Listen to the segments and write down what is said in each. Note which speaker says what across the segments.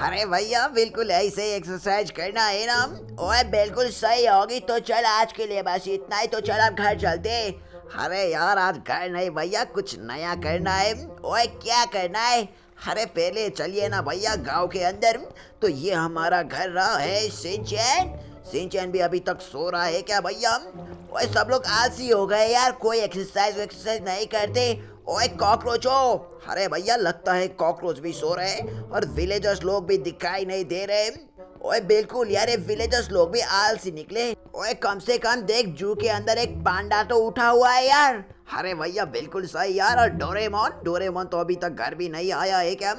Speaker 1: अरे भैया बिल्कुल ऐसे एक्सरसाइज करना है ना ओए बिल्कुल सही होगी तो चल आज के लिए बस इतना ही तो चल अब घर चलते अरे यार आज घर नहीं भैया कुछ नया करना है ओए क्या करना है अरे पहले चलिए ना भैया गांव के अंदर तो ये हमारा घर रहा है सिंचन सिंचन भी अभी तक सो रहा है क्या भैया ओए सब लोग आलसी हो गए यार कोई एक्सरसाइज एक्सरसाइज नहीं करते ओए हो अरे भैया लगता है कॉकरोच भी सो रहे और विलेजर्स लोग भी दिखाई नहीं दे रहे ओए बिल्कुल यार ये विलेजर्स लोग भी आलसी निकले ओए कम से कम देख जू के अंदर एक पांडा तो उठा हुआ है यार अरे भैया बिल्कुल सही यार और डोरेमोन डोरेमोन तो अभी तक घर भी नहीं आया है क्या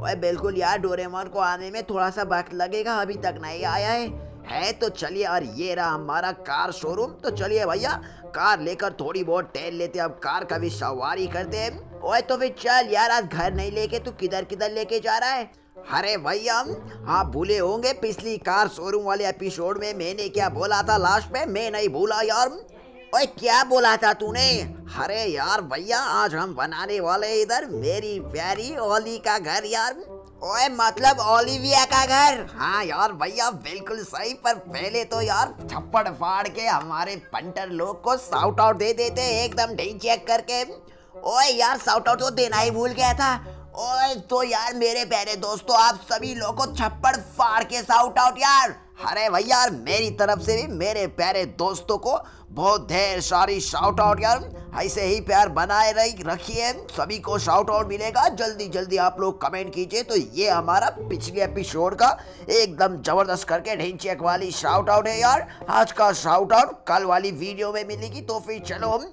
Speaker 1: ओए बिल्कुल यार डोरेमोन को आने में थोड़ा सा वक्त लगेगा अभी तक नहीं आया है है तो चलिए और ये रहा हमारा कार शोरूम तो चलिए भैया कार लेकर थोड़ी बहुत टहल लेते अब कार का भी सवारी करते हैं ओए तो फिर चल यार आज घर नहीं लेके तू किधर किधर लेके जा रहा है अरे भैया हाँ भूले होंगे पिछली कार शोरूम वाले एपिसोड में मैंने क्या बोला था लास्ट में मैं नहीं भूला यार ओए क्या बोला था तूने अरे यार भैया आज हम बनाने वाले इधर मेरी प्यारी ओली का घर यार ओए मतलब ओलिविया का घर हाँ यार भैया बिल्कुल सही पर पहले तो यार छप्पड़ फाड़ के हमारे पंटर लोग को साउट आउट दे देते एकदम ढींग चेक करके ओए यार साउट आउट तो देना ही भूल गया था ओए तो यार मेरे प्यारे दोस्तों आप सभी लोग को छप्पड़ फाड़ के साउट आउट यार अरे भैया मेरी तरफ से भी मेरे प्यारे दोस्तों को बहुत ढेर सारी शाउट आउट यार ऐसे ही प्यार बनाए रही रखिए सभी को शाउट आउट मिलेगा जल्दी जल्दी आप लोग कमेंट कीजिए तो ये हमारा पिछले एपिसोड का एकदम जबरदस्त करके ढेंचेक वाली शाउट आउट है यार आज का शाउट आउट कल वाली वीडियो में मिलेगी तो फिर चलो हम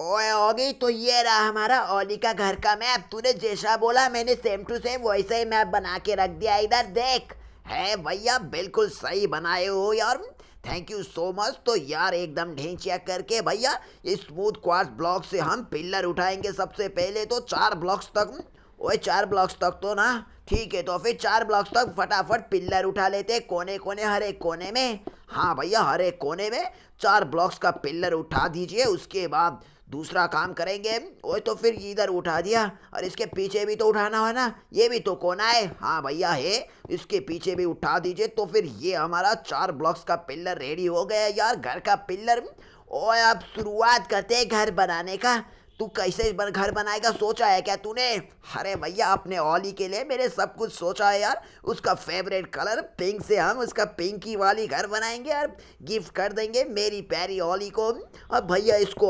Speaker 1: ओए होगी तो ये रहा हमारा ओली का घर का मैप तूने जैसा बोला मैंने सेम टू सेम वैसे ही मैप बना के रख दिया इधर देख है भैया बिल्कुल सही बनाए हो यार थैंक यू सो मच तो यार एकदम ढेंचिया करके भैया इस स्मूथ क्वार्स ब्लॉक से हम पिल्लर उठाएंगे सबसे पहले तो चार ब्लॉक्स तक ओए चार ब्लॉक्स तक तो ना ठीक है तो फिर चार ब्लॉक्स तक फटाफट पिल्लर उठा लेते कोने कोने हर एक कोने में हाँ भैया हर एक कोने में चार ब्लॉक्स का पिल्लर उठा दीजिए उसके बाद दूसरा काम करेंगे वो तो फिर इधर उठा दिया और इसके पीछे भी तो उठाना है ना ये भी तो कोना है हाँ भैया है इसके पीछे भी उठा दीजिए तो फिर ये हमारा चार ब्लॉक्स का पिल्लर रेडी हो गया यार घर का पिल्लर ओए अब शुरुआत करते हैं घर बनाने का तू कैसे इस घर बनाएगा सोचा है क्या तूने अरे भैया अपने ओली के लिए मेरे सब कुछ सोचा है यार उसका फेवरेट कलर पिंक से हम उसका पिंकी वाली घर बनाएंगे यार गिफ्ट कर देंगे मेरी प्यारी ओली को और भैया इसको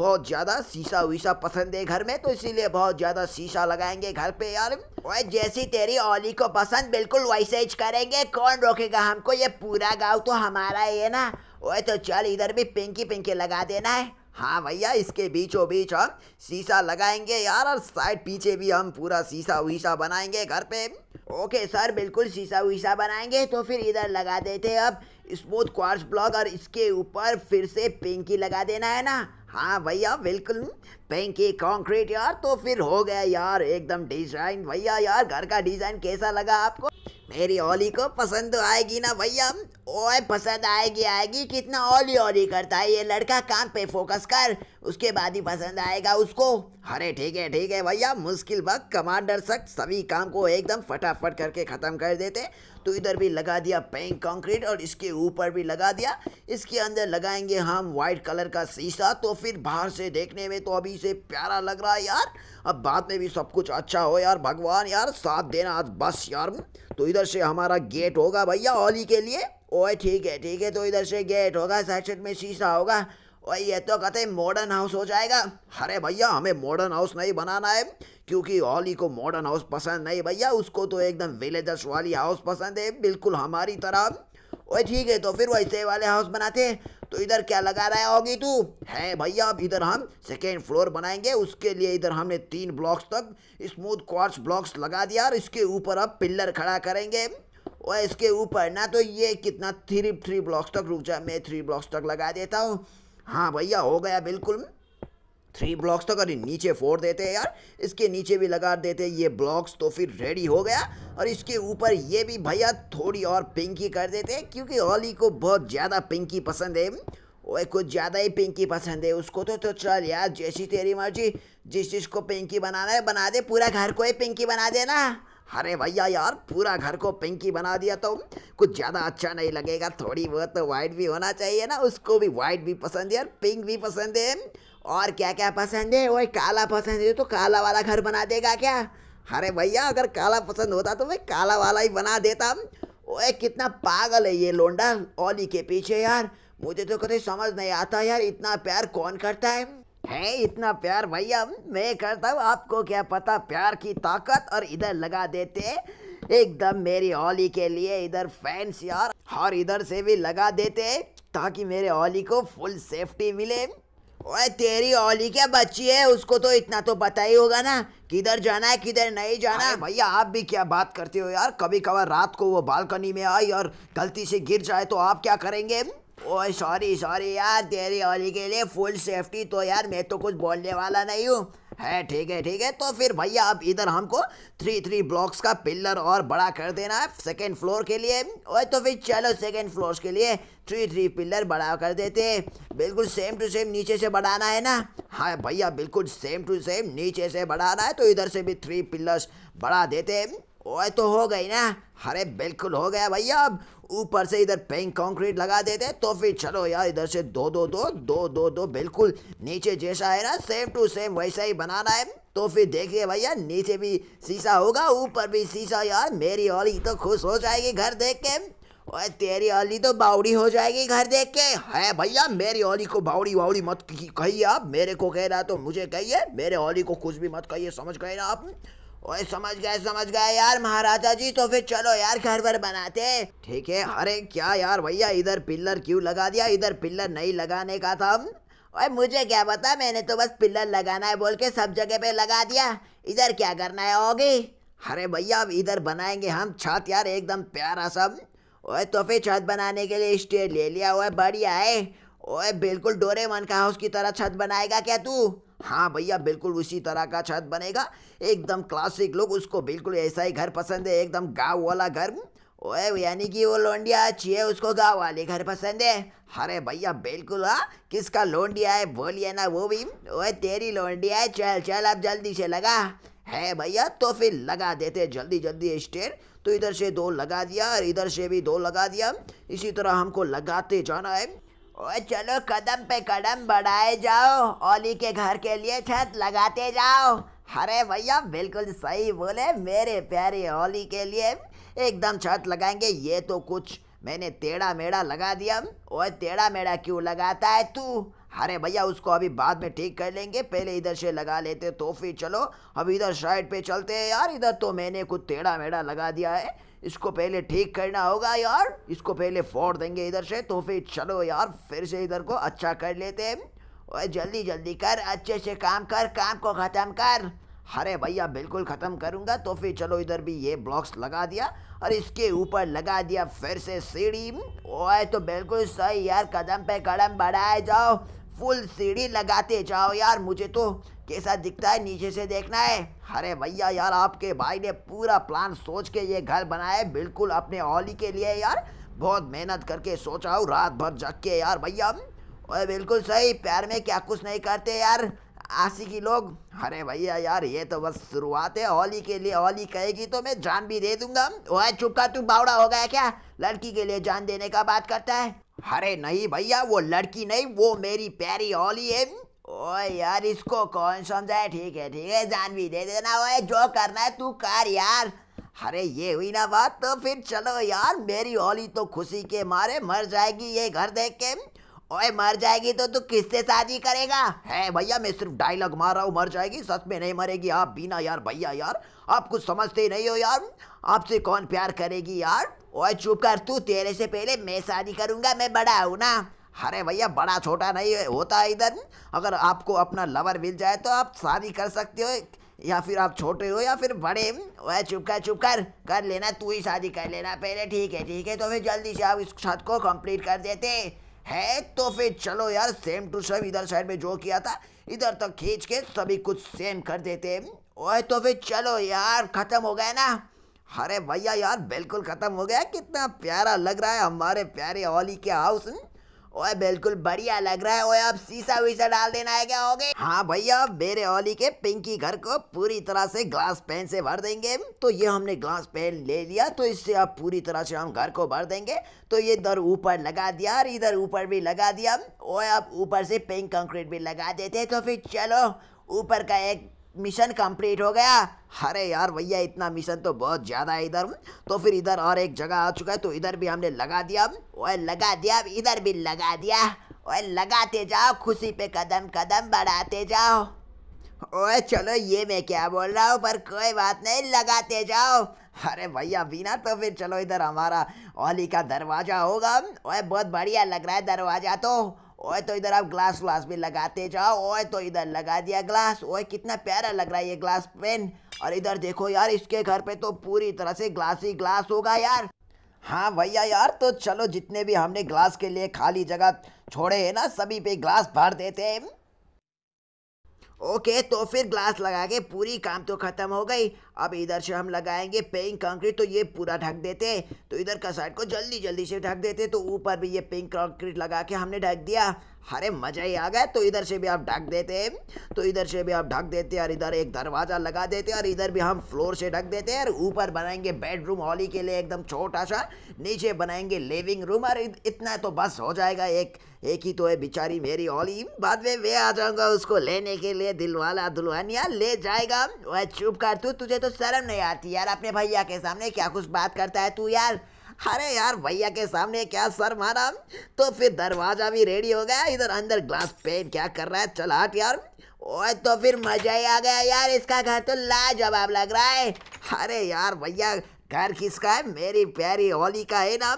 Speaker 1: बहुत ज़्यादा शीशा वीशा पसंद है घर में तो इसीलिए बहुत ज़्यादा शीशा लगाएंगे घर पे यार और जैसी तेरी ओली को पसंद बिल्कुल वैसे ही करेंगे कौन रोकेगा हमको ये पूरा गाँव तो हमारा ही है ना वह तो चल इधर भी पिंकी पिंकी लगा देना है हाँ भैया इसके बीचों बीच हम शीशा लगाएंगे यार और साइड पीछे भी हम पूरा शीशा वीशा बनाएंगे घर पे ओके सर बिल्कुल शीशा वीशा बनाएंगे तो फिर इधर लगा देते अब स्मूथ क्वार्स ब्लॉक और इसके ऊपर फिर से पिंकी लगा देना है ना हाँ भैया बिल्कुल पिंकी कंक्रीट यार तो फिर हो गया यार एकदम डिजाइन भैया यार घर का डिजाइन कैसा लगा आपको मेरी ओली को पसंद आएगी ना भैया ओए पसंद आएगी आएगी कितना ओली ओली करता है ये लड़का काम पे फोकस कर उसके बाद ही पसंद आएगा उसको अरे ठीक है ठीक है भैया मुश्किल वक्त कमांडर सख्त सभी काम को एकदम फटाफट करके ख़त्म कर देते तो इधर भी लगा दिया पेंक कंक्रीट और इसके ऊपर भी लगा दिया इसके अंदर लगाएंगे हम वाइट कलर का शीशा तो फिर बाहर से देखने में तो अभी से प्यारा लग रहा है यार अब बाद में भी सब कुछ अच्छा हो यार भगवान यार साथ देना आज बस यार तो इधर से हमारा गेट होगा भैया ओली के लिए ओए ठीक है ठीक है तो इधर से गेट होगा साइड में शीशा होगा और ये तो कहते मॉडर्न हाउस हो जाएगा अरे भैया हमें मॉडर्न हाउस नहीं बनाना है क्योंकि ओली को मॉडर्न हाउस पसंद नहीं भैया उसको तो एकदम विलेजर्स वाली हाउस पसंद है बिल्कुल हमारी तरह ओए ठीक है तो फिर वैसे वाले हाउस बनाते हैं तो इधर क्या लगा रहा है होगी तू है भैया अब इधर हम सेकेंड फ्लोर बनाएंगे उसके लिए इधर हमने तीन ब्लॉक्स तक स्मूथ क्वार्ट्स ब्लॉक्स लगा दिया और इसके ऊपर अब पिल्लर खड़ा करेंगे और इसके ऊपर ना तो ये कितना थ्री थ्री ब्लॉक्स तक रुक जाए मैं थ्री ब्लॉक्स तक लगा देता हूँ हाँ भैया हो गया बिल्कुल थ्री ब्लॉक्स तक अरे नीचे फोड़ देते हैं यार इसके नीचे भी लगा देते ये ब्लॉक्स तो फिर रेडी हो गया और इसके ऊपर ये भी भैया थोड़ी और पिंकी कर देते क्योंकि ओली को बहुत ज़्यादा पिंकी पसंद है वो कुछ ज़्यादा ही पिंकी पसंद है उसको तो तो चल यार जैसी तेरी मर्जी जिस चीज़ को पिंकी बनाना है बना दे पूरा घर को ही पिंकी बना देना अरे भैया यार पूरा घर को पिंकी बना दिया तो कुछ ज़्यादा अच्छा नहीं लगेगा थोड़ी बहुत तो वाइट भी होना चाहिए ना उसको भी वाइट भी पसंद है और पिंक भी पसंद है और क्या क्या पसंद है वही काला पसंद है तो काला वाला घर बना देगा क्या अरे भैया अगर काला पसंद होता तो मैं काला वाला ही बना देता ओए कितना पागल है ये लोंडा ओली के पीछे यार मुझे तो कभी समझ नहीं आता यार इतना प्यार कौन करता है है इतना प्यार भैया मैं करता हूँ आपको क्या पता प्यार की ताकत और इधर लगा देते एकदम मेरी ओली के लिए इधर फैंस यार और इधर से भी लगा देते ताकि मेरे ओली को फुल सेफ्टी मिले ओए तेरी ओली क्या बच्ची है उसको तो इतना तो पता ही होगा ना किधर जाना है किधर नहीं जाना है भैया आप भी क्या बात करते हो यार कभी कभार रात को वो बालकनी में आई और गलती से गिर जाए तो आप क्या करेंगे ओए सॉरी सॉरी यार तेरी होली के लिए फुल सेफ्टी तो यार मैं तो कुछ बोलने वाला नहीं हूँ है ठीक है ठीक है तो फिर भैया अब इधर हमको थ्री थ्री ब्लॉक्स का पिलर और बड़ा कर देना है सेकेंड फ्लोर के लिए और तो फिर चलो सेकेंड फ्लोर के लिए थ्री थ्री पिलर बड़ा कर देते हैं बिल्कुल सेम टू सेम नीचे से बढ़ाना है ना हाँ भैया बिल्कुल सेम टू सेम नीचे से बढ़ाना है तो इधर से भी थ्री पिलर्स बढ़ा देते हैं ओए तो हो गई ना अरे बिल्कुल हो गया भैया अब ऊपर से इधर पेंक कंक्रीट लगा देते तो फिर चलो यार इधर से दो दो दो दो दो दो बिल्कुल नीचे जैसा है ना सेम टू सेम वैसा ही बनाना है तो फिर देखिए भैया नीचे भी शीशा होगा ऊपर भी शीशा यार मेरी ओली तो खुश हो जाएगी घर देख के और तेरी ओली तो बावड़ी हो जाएगी घर देख के है भैया मेरी ओली को बावड़ी वावड़ी मत कहिए आप मेरे को कह रहा तो मुझे कहिए मेरे ओली को कुछ भी मत कहिए समझ गए ना आप ओए समझ गए समझ गए यार महाराजा जी तो फिर चलो यार घर वर बनाते ठीक है अरे क्या यार भैया इधर पिल्लर क्यों लगा दिया इधर पिल्लर नहीं लगाने का था ओए मुझे क्या पता मैंने तो बस पिल्लर लगाना है बोल के सब जगह पे लगा दिया इधर क्या करना है होगी अरे भैया अब इधर बनाएंगे हम छत यार एकदम प्यारा सब ओए तो फिर छत बनाने के लिए स्टेट ले लिया ओए बढ़िया है ओए बिल्कुल डोरेमन का हाउस की तरह छत बनाएगा क्या तू हाँ भैया बिल्कुल उसी तरह का छत बनेगा एकदम क्लासिक लोग उसको बिल्कुल ऐसा ही घर पसंद है एकदम गाँव वाला घर ओए यानी कि वो लोंडिया है उसको गाँव वाले घर पसंद है अरे भैया बिल्कुल हाँ किसका लोंडिया है बोलिए ना वो भी ओए तेरी लोंडिया है चल चल अब जल्दी से लगा है भैया तो फिर लगा देते जल्दी जल्दी स्टेर तो इधर से दो लगा दिया और इधर से भी दो लगा दिया इसी तरह हमको लगाते जाना है ओए चलो कदम पे कदम बढ़ाए जाओ ओली के घर के लिए छत लगाते जाओ अरे भैया बिल्कुल सही बोले मेरे प्यारे ओली के लिए एकदम छत लगाएंगे ये तो कुछ मैंने टेढ़ा मेढ़ा लगा दिया ओए टेढ़ा मेढ़ा क्यों लगाता है तू अरे भैया उसको अभी बाद में ठीक कर लेंगे पहले इधर से लगा लेते तो फिर चलो अब इधर साइड पे चलते हैं यार इधर तो मैंने कुछ टेढ़ा मेढ़ा लगा दिया है इसको पहले ठीक करना होगा यार इसको पहले फोड़ देंगे इधर से तो फिर चलो यार फिर से इधर को अच्छा कर लेते हैं और जल्दी जल्दी कर अच्छे से काम कर काम को ख़त्म कर अरे भैया बिल्कुल ख़त्म करूँगा तो फिर चलो इधर भी ये ब्लॉक्स लगा दिया और इसके ऊपर लगा दिया फिर से सीढ़ी ओए तो बिल्कुल सही यार कदम पे कदम बढ़ाए जाओ फुल सीढ़ी लगाते जाओ यार मुझे तो कैसा दिखता है नीचे से देखना है अरे भैया यार आपके भाई ने पूरा प्लान सोच के ये घर बनाया है बिल्कुल अपने ओली के लिए यार बहुत मेहनत करके सोचा हूँ रात भर जग के यार भैया और बिल्कुल सही प्यार में क्या कुछ नहीं करते यार की लोग अरे भैया यार ये तो बस शुरुआत है होली के लिए होली कहेगी तो मैं जान भी दे दूंगा ओए चुपका तू बावड़ा हो गया क्या लड़की के लिए जान देने का बात करता है अरे नहीं भैया वो लड़की नहीं वो मेरी प्यारी होली है ओए यार इसको कौन समझाए ठीक है ठीक है जानवी दे देना ओए जो करना है तू कर यार अरे ये हुई ना बात तो फिर चलो यार मेरी ओली तो खुशी के मारे मर जाएगी ये घर देख के ओए मर जाएगी तो तू किससे शादी करेगा है भैया मैं सिर्फ डायलॉग मार रहा हूँ मर जाएगी सच में नहीं मरेगी आप बिना यार भैया यार आप कुछ समझते ही नहीं हो यार आपसे कौन प्यार करेगी यार ओए चुप कर तू तेरे से पहले मैं शादी करूँगा मैं बड़ा हूँ ना अरे भैया बड़ा छोटा नहीं होता है इधर अगर आपको अपना लवर मिल जाए तो आप शादी कर सकते हो या फिर आप छोटे हो या फिर बड़े वह चुप कर चुप कर कर लेना तू ही शादी कर लेना पहले ठीक है ठीक है तो फिर जल्दी से आप इस छत को कंप्लीट कर देते है तो फिर चलो यार सेम टू सेम इधर साइड में जो किया था इधर तक तो खींच के सभी कुछ सेम कर देते वह तो फिर चलो यार ख़त्म हो गया ना अरे भैया यार बिल्कुल ख़त्म हो गया कितना प्यारा लग रहा है हमारे प्यारे ओली के हाउस ओए बिल्कुल बढ़िया लग रहा है ओए अब शीशा वीशा डाल देना है क्या हो गए हाँ भैया मेरे ओली के पिंकी घर को पूरी तरह से ग्लास पेन से भर देंगे तो ये हमने ग्लास पेन ले लिया तो इससे अब पूरी तरह से हम घर को भर देंगे तो ये इधर ऊपर लगा दिया और इधर ऊपर भी लगा दिया ओए अब ऊपर से पिंक कंक्रीट भी लगा देते तो फिर चलो ऊपर का एक मिशन कंप्लीट हो गया अरे यार भैया इतना मिशन तो बहुत ज़्यादा है इधर तो फिर इधर और एक जगह आ चुका है तो इधर भी हमने लगा दिया वह लगा दिया इधर भी लगा दिया वह लगाते जाओ खुशी पे कदम कदम बढ़ाते जाओ ओए चलो ये मैं क्या बोल रहा हूँ पर कोई बात नहीं लगाते जाओ अरे भैया बिना तो फिर चलो इधर हमारा ओली का दरवाज़ा होगा ओए बहुत बढ़िया लग रहा है दरवाज़ा तो ओए तो इधर आप ग्लास व्लास भी लगाते जाओ ओए तो इधर लगा दिया ग्लास ओए कितना प्यारा लग रहा है ये ग्लास पेन और इधर देखो यार इसके घर पे तो पूरी तरह से ग्लास ही ग्लास होगा यार हाँ भैया यार तो चलो जितने भी हमने ग्लास के लिए खाली जगह छोड़े हैं ना सभी पे ग्लास भर देते हैं ओके तो फिर ग्लास लगा के पूरी काम तो ख़त्म हो गई अब इधर से हम लगाएंगे पिंक कंक्रीट तो ये पूरा ढक देते तो इधर का साइड को जल्दी जल्दी से ढक देते तो ऊपर भी ये पिंक कंक्रीट लगा के हमने ढक दिया अरे मज़ा ही आ गया तो इधर से भी आप ढक देते तो इधर से भी आप ढक देते और इधर एक दरवाज़ा लगा देते और इधर भी हम फ्लोर से ढक देते और ऊपर बनाएंगे बेडरूम हॉली के लिए एकदम छोटा सा नीचे बनाएंगे लिविंग रूम और इतना तो बस हो जाएगा एक एक ही तो है बिचारी मेरी ओली बाद में वे आ जाऊंगा उसको लेने के लिए दिलवाला दुल्हनिया ले जाएगा वह चुप कर तू तुझे तो शर्म नहीं आती यार अपने भैया के सामने क्या कुछ बात करता है तू यार अरे यार भैया के सामने क्या सर मारा तो फिर दरवाजा भी रेडी हो गया इधर अंदर ग्लास पेन क्या कर रहा है चल हट यार ओए तो फिर मजा ही आ गया यार इसका घर तो लाजवाब लग रहा है अरे यार भैया घर किसका है मेरी प्यारी होली का है ना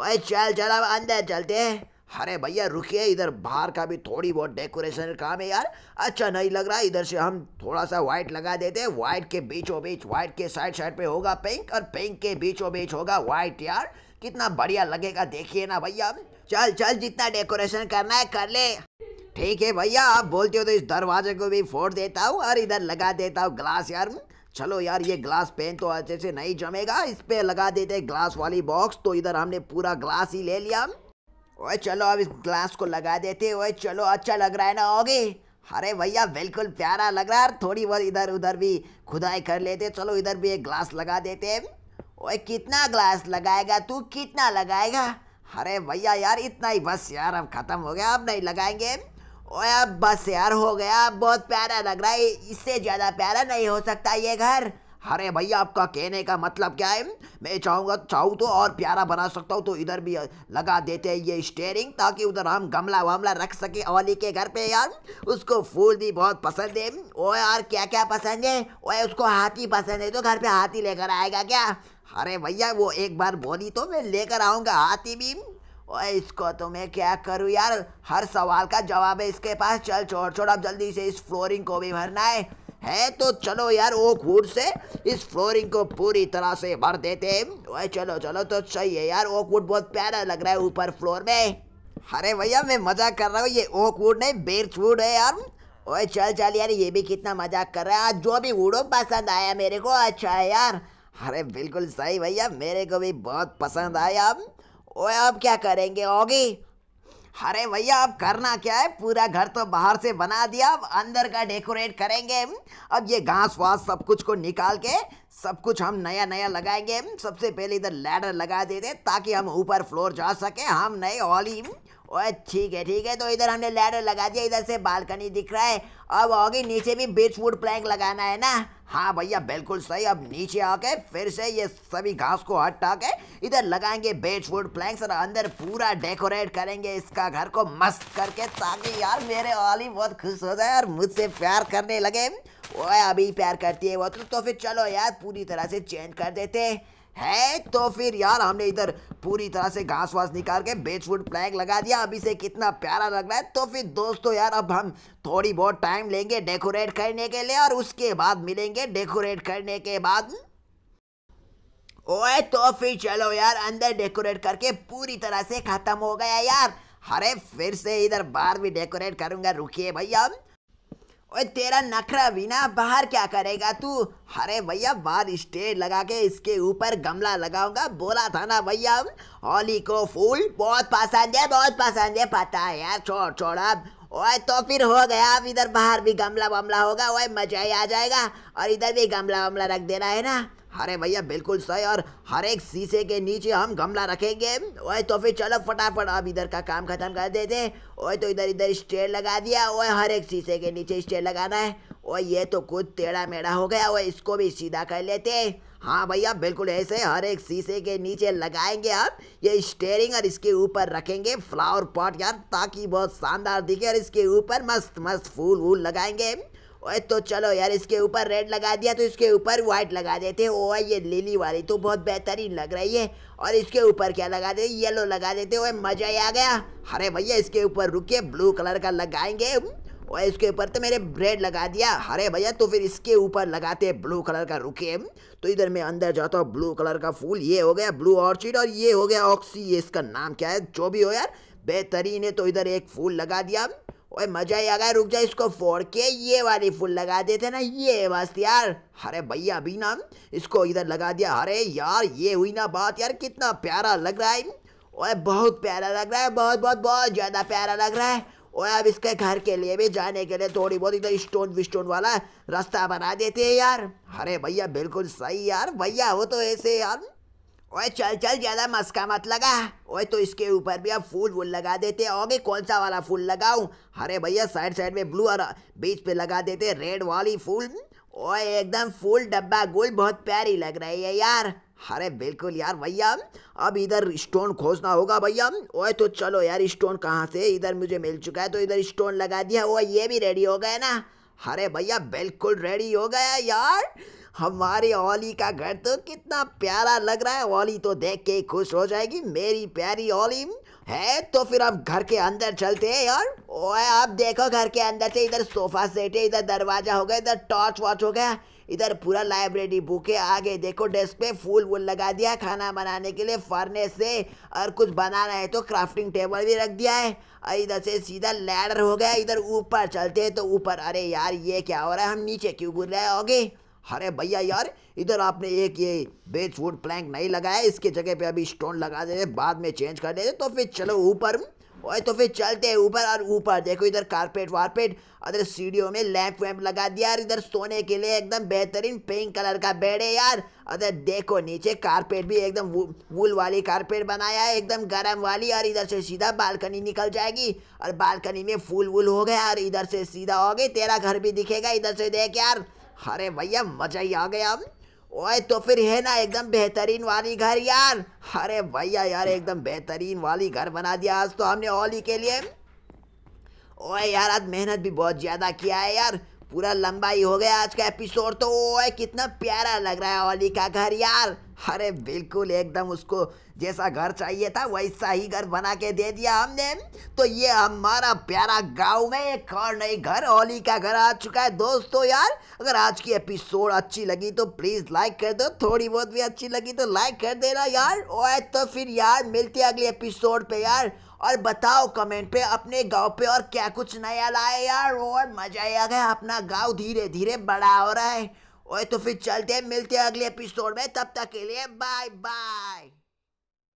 Speaker 1: ओए चल चल अब अंदर चलते हैं अरे भैया रुकिए इधर बाहर का भी थोड़ी बहुत डेकोरेशन काम है यार अच्छा नहीं लग रहा इधर से हम थोड़ा सा व्हाइट लगा देते हैं व्हाइट के बीचों बीच वाइट के साइड साइड पे होगा पिंक और पिंक के बीचों बीच होगा व्हाइट यार कितना बढ़िया लगेगा देखिए ना भैया चल चल जितना डेकोरेशन करना है कर ले ठीक है भैया आप बोलते हो तो इस दरवाजे को भी फोड़ देता हूँ और इधर लगा देता हूँ ग्लास यार चलो यार ये ग्लास पेन तो अच्छे से नहीं जमेगा इस पर लगा देते ग्लास वाली बॉक्स तो इधर हमने पूरा ग्लास ही ले लिया ओए चलो अब इस ग्लास को लगा देते ओए चलो अच्छा लग रहा है ना होगी अरे भैया बिल्कुल प्यारा लग रहा है थोड़ी बहुत इधर उधर भी खुदाई कर लेते चलो इधर भी एक ग्लास लगा देते ओए कितना ग्लास लगाएगा तू कितना लगाएगा अरे भैया यार इतना ही बस यार अब ख़त्म हो गया अब नहीं लगाएंगे ओए अब बस यार हो गया बहुत प्यारा लग रहा है इससे ज़्यादा प्यारा नहीं हो सकता ये घर अरे भैया आपका कहने का मतलब क्या है मैं चाहूँगा चाहूँ तो और प्यारा बना सकता हूँ तो इधर भी लगा देते हैं ये स्टेयरिंग ताकि उधर हम गमला वमला रख सके ओली के घर पे यार उसको फूल भी बहुत पसंद है ओ यार क्या क्या पसंद है ओए उसको हाथी पसंद है तो घर पे हाथी लेकर आएगा क्या अरे भैया वो एक बार बोली तो मैं लेकर आऊँगा हाथी भी ओए इसको तो मैं क्या करूँ यार हर सवाल का जवाब है इसके पास चल छोड़ छोड़ अब जल्दी से इस फ्लोरिंग को भी भरना है है तो चलो यार ओक वुड से इस फ्लोरिंग को पूरी तरह से भर देते हैं चलो चलो तो सही है यार ओक वुड बहुत प्यारा लग रहा है ऊपर फ्लोर में अरे भैया मैं मजाक कर रहा हूँ ये ओक वुड नहीं बेर्च वुड है यार ओए चल चल यार ये भी कितना मजाक कर रहा है जो भी वुड हो पसंद आया मेरे को अच्छा है यार अरे बिल्कुल सही भैया मेरे को भी बहुत पसंद आया अब ओए अब क्या करेंगे ओगी अरे भैया अब करना क्या है पूरा घर तो बाहर से बना दिया अब अंदर का डेकोरेट करेंगे अब ये घास वास सब कुछ को निकाल के सब कुछ हम नया नया लगाएंगे सबसे पहले इधर लैडर लगा देते ताकि हम ऊपर फ्लोर जा सके हम नए हॉल ही ओए ठीक है ठीक है तो इधर हमने लैडर लगा दिया इधर से बालकनी दिख रहा है अब होगी नीचे भी बीच वुड प्लैंक लगाना है ना हाँ भैया बिल्कुल सही अब नीचे आके फिर से ये सभी घास को हटा के इधर लगाएंगे बेच वुड प्लैंक्स और अंदर पूरा डेकोरेट करेंगे इसका घर को मस्त करके ताकि यार मेरे वाली बहुत खुश हो जाए और मुझसे प्यार करने लगे वो अभी प्यार करती है वो तो, तो फिर चलो यार पूरी तरह से चेंज कर देते है तो फिर यार हमने इधर पूरी तरह से घास वास निकाल के बेचवुड प्लैग लगा दिया अभी से कितना प्यारा लग रहा है तो फिर दोस्तों यार अब हम थोड़ी बहुत टाइम लेंगे डेकोरेट करने के लिए और उसके बाद मिलेंगे डेकोरेट करने के बाद ओए तो फिर चलो यार अंदर डेकोरेट करके पूरी तरह से ख़त्म हो गया यार अरे फिर से इधर बाहर भी डेकोरेट करूंगा रुकिए भैया ओए तेरा नखरा बिना बाहर क्या करेगा तू अरे भैया बाहर स्टेज लगा के इसके ऊपर गमला लगाऊंगा बोला था ना भैया होली को फूल बहुत पसंद है बहुत पसंद है पता है यार छोड़ छोड़ अब ओए तो फिर हो गया अब इधर बाहर भी गमला वमला होगा ओए मजा ही आ जाएगा और इधर भी गमला वमला रख देना है ना अरे भैया बिल्कुल सही और हर एक शीशे के नीचे हम गमला रखेंगे ओए तो फिर चलो फटाफट अब इधर का काम खत्म कर देते हैं ओए तो इधर इधर स्टेयर लगा दिया ओए हर एक शीशे के नीचे स्टेयर लगाना है ओए ये तो कुछ टेढ़ा मेढ़ा हो गया ओए इसको भी सीधा कर लेते हैं हाँ भैया बिल्कुल ऐसे हर एक शीशे के नीचे लगाएंगे आप ये स्टेयरिंग और इसके ऊपर रखेंगे फ्लावर पॉट यार ताकि बहुत शानदार दिखे और इसके ऊपर मस्त मस्त फूल वूल लगाएंगे ओए तो चलो यार इसके ऊपर रेड लगा दिया तो इसके ऊपर वाइट लगा देते ओए ये लिली वाली तो बहुत बेहतरीन लग रही है और इसके ऊपर क्या लगा दे येलो लगा देते ओए मज़ा ही आ गया अरे भैया इसके ऊपर रुकिए ब्लू कलर का लगाएंगे ओए इसके ऊपर तो मैंने ब्रेड लगा दिया अरे भैया तो फिर इसके ऊपर लगाते ब्लू कलर का रुके तो इधर मैं अंदर जाता हूँ ब्लू कलर का फूल ये हो गया ब्लू ऑर्चिड और ये हो गया ऑक्सी ये इसका नाम क्या है जो भी हो यार बेहतरीन है तो इधर एक फूल लगा दिया ओए मजा ही आ गया रुक जा इसको फोड़ के ये वाली फूल लगा देते ना ये बस यार अरे भैया अभी ना इसको इधर लगा दिया अरे यार ये हुई ना बात यार कितना प्यारा लग रहा है ओए बहुत प्यारा लग रहा है बहुत बहुत बहुत ज़्यादा प्यारा लग रहा है और अब इसके घर के लिए भी जाने के लिए थोड़ी बहुत इधर स्टोन विस्टोन वाला रास्ता बना देते हैं यार अरे भैया बिल्कुल सही यार भैया वो तो ऐसे यार ओए चल चल ज़्यादा मस्का मत लगा ओए तो इसके ऊपर भी अब फूल वूल लगा देते होगे कौन सा वाला फूल लगाऊं अरे भैया साइड साइड में ब्लू और बीच पे लगा देते रेड वाली फूल ओए एकदम फूल डब्बा गुल बहुत प्यारी लग रही है यार अरे बिल्कुल यार भैया अब इधर स्टोन खोजना होगा भैया ओए तो चलो यार स्टोन कहाँ से इधर मुझे मिल चुका है तो इधर स्टोन लगा दिया ओए ये भी रेडी हो गए ना अरे भैया बिल्कुल रेडी हो गया यार हमारे ओली का घर तो कितना प्यारा लग रहा है ओली तो देख के खुश हो जाएगी मेरी प्यारी ओली है तो फिर आप घर के अंदर चलते हैं यार ओए आप देखो घर के अंदर से इधर सोफा सेट है इधर दरवाजा हो गया इधर टॉर्च वॉच हो गया इधर पूरा लाइब्रेरी बुक है आगे देखो डेस्क पे फूल वूल लगा दिया खाना बनाने के लिए फर्नेस से और कुछ बनाना है तो क्राफ्टिंग टेबल भी रख दिया है और इधर से सीधा लैडर हो गया इधर ऊपर चलते हैं तो ऊपर अरे यार ये क्या हो रहा है हम नीचे क्यों घूर रहे होगे अरे भैया यार इधर आपने एक ये बेच वुड प्लैंक नहीं लगाया इसके जगह पे अभी स्टोन लगा देते बाद में चेंज कर देते तो फिर चलो ऊपर ओए तो फिर चलते हैं ऊपर और ऊपर देखो इधर कारपेट वारपेट अदर सीढ़ियों में लैंप वैम्प लगा दिया यार इधर सोने के लिए एकदम बेहतरीन पिंक कलर का बेड है यार अदर देखो नीचे कारपेट भी एकदम वूल वाली कारपेट बनाया है एकदम गर्म वाली और इधर से सीधा बालकनी निकल जाएगी और बालकनी में फूल वूल हो गया और इधर से सीधा हो गई तेरा घर भी दिखेगा इधर से देख यार अरे भैया मजा ही आ गया अब ओए तो फिर है ना एकदम बेहतरीन वाली घर यार अरे भैया यार एकदम बेहतरीन वाली घर बना दिया आज तो हमने ओली के लिए ओए यार आज मेहनत भी बहुत ज़्यादा किया है यार पूरा लंबाई हो गया आज का एपिसोड तो ओए कितना प्यारा लग रहा है ओली का घर यार अरे बिल्कुल एकदम उसको जैसा घर चाहिए था वैसा ही घर बना के दे दिया हमने तो ये हमारा प्यारा गांव में एक और नई घर ओली का घर आ चुका है दोस्तों यार अगर आज की एपिसोड अच्छी लगी तो प्लीज़ लाइक कर दो थोड़ी बहुत भी अच्छी लगी तो लाइक कर देना यार ओए तो फिर यार मिलती अगले एपिसोड पे यार और बताओ कमेंट पे अपने गांव पे और क्या कुछ नया लाए यार और मजा आ गया अपना गांव धीरे धीरे बड़ा हो रहा है और तो फिर चलते हैं मिलते हैं अगले एपिसोड में तब तक के लिए बाय बाय